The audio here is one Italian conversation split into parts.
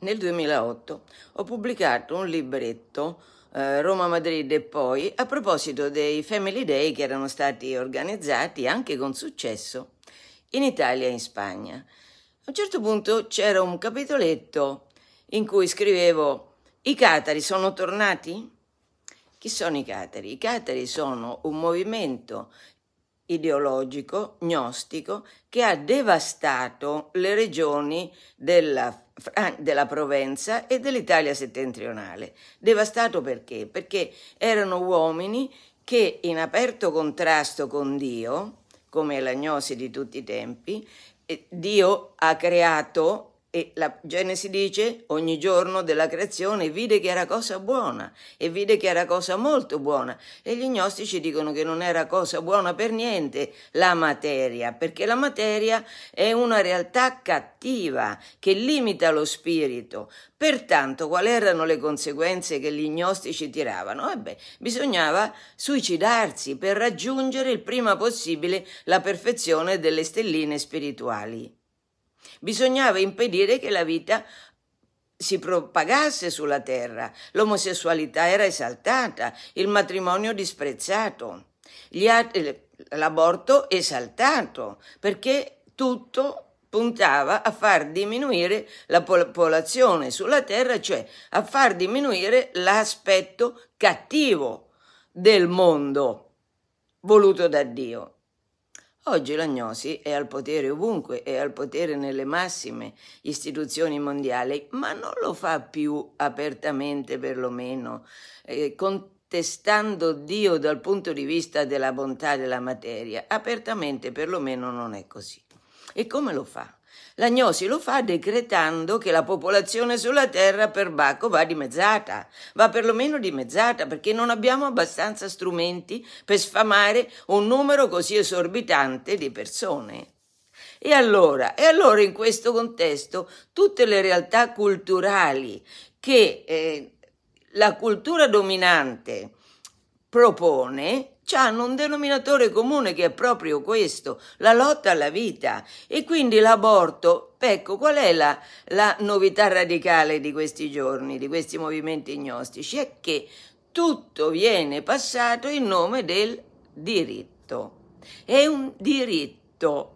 nel 2008 ho pubblicato un libretto eh, Roma Madrid e poi a proposito dei Family Day che erano stati organizzati anche con successo in Italia e in Spagna. A un certo punto c'era un capitoletto in cui scrivevo I catari sono tornati? Chi sono i catari? I catari sono un movimento ideologico, gnostico, che ha devastato le regioni della Ah, della Provenza e dell'Italia settentrionale. Devastato perché? Perché erano uomini che in aperto contrasto con Dio, come è l'agnosi di tutti i tempi, eh, Dio ha creato e la Genesi dice, ogni giorno della creazione vide che era cosa buona e vide che era cosa molto buona. E gli gnostici dicono che non era cosa buona per niente la materia, perché la materia è una realtà cattiva che limita lo spirito. Pertanto, quali erano le conseguenze che gli gnostici tiravano? Ebbè, bisognava suicidarsi per raggiungere il prima possibile la perfezione delle stelline spirituali. Bisognava impedire che la vita si propagasse sulla terra, l'omosessualità era esaltata, il matrimonio disprezzato, eh, l'aborto esaltato, perché tutto puntava a far diminuire la popolazione sulla terra, cioè a far diminuire l'aspetto cattivo del mondo voluto da Dio. Oggi l'agnosi è al potere ovunque, è al potere nelle massime istituzioni mondiali, ma non lo fa più apertamente perlomeno, eh, contestando Dio dal punto di vista della bontà della materia. Apertamente perlomeno non è così. E come lo fa? L'Agnosi lo fa decretando che la popolazione sulla terra per Bacco va dimezzata, va perlomeno dimezzata perché non abbiamo abbastanza strumenti per sfamare un numero così esorbitante di persone. E allora, e allora in questo contesto tutte le realtà culturali che eh, la cultura dominante propone hanno un denominatore comune che è proprio questo, la lotta alla vita. E quindi l'aborto, ecco, qual è la, la novità radicale di questi giorni, di questi movimenti gnostici? È che tutto viene passato in nome del diritto. È un diritto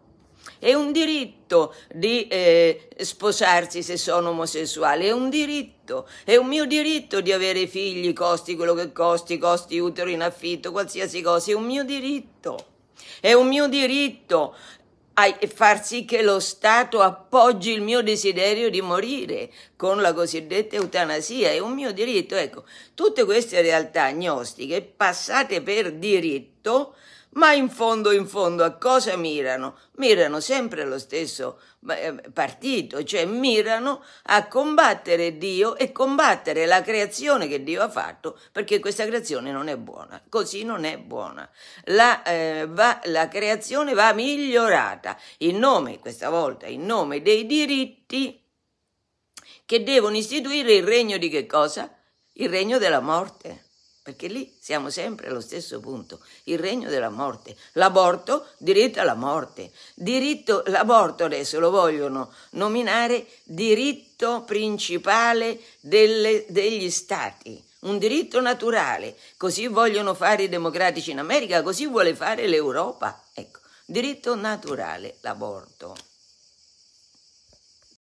è un diritto di eh, sposarsi se sono omosessuale, è un diritto, è un mio diritto di avere figli, costi quello che costi, costi utero in affitto, qualsiasi cosa, è un mio diritto. È un mio diritto far sì che lo Stato appoggi il mio desiderio di morire con la cosiddetta eutanasia, è un mio diritto. Ecco, tutte queste realtà agnostiche passate per diritto ma in fondo, in fondo, a cosa mirano? Mirano sempre allo stesso eh, partito, cioè mirano a combattere Dio e combattere la creazione che Dio ha fatto, perché questa creazione non è buona, così non è buona. La, eh, va, la creazione va migliorata in nome, questa volta, in nome dei diritti che devono istituire il regno di che cosa? Il regno della morte perché lì siamo sempre allo stesso punto, il regno della morte. L'aborto, diritto alla morte. Diritto, l'aborto adesso lo vogliono nominare diritto principale delle, degli stati, un diritto naturale. Così vogliono fare i democratici in America, così vuole fare l'Europa. Ecco, diritto naturale, l'aborto.